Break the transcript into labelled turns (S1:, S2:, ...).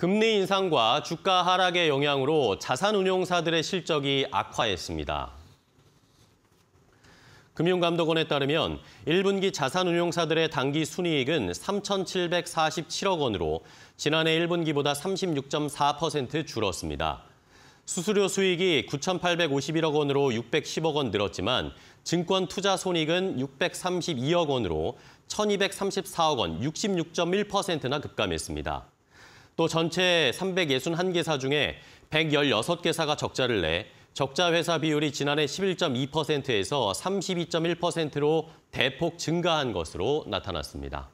S1: 금리 인상과 주가 하락의 영향으로 자산운용사들의 실적이 악화했습니다. 금융감독원에 따르면 1분기 자산운용사들의 단기 순이익은 3,747억 원으로 지난해 1분기보다 36.4% 줄었습니다. 수수료 수익이 9,851억 원으로 610억 원 늘었지만 증권 투자 손익은 632억 원으로 1,234억 원, 66.1%나 급감했습니다. 또 전체 361개사 중에 116개사가 적자를 내 적자 회사 비율이 지난해 11.2%에서 32.1%로 대폭 증가한 것으로 나타났습니다.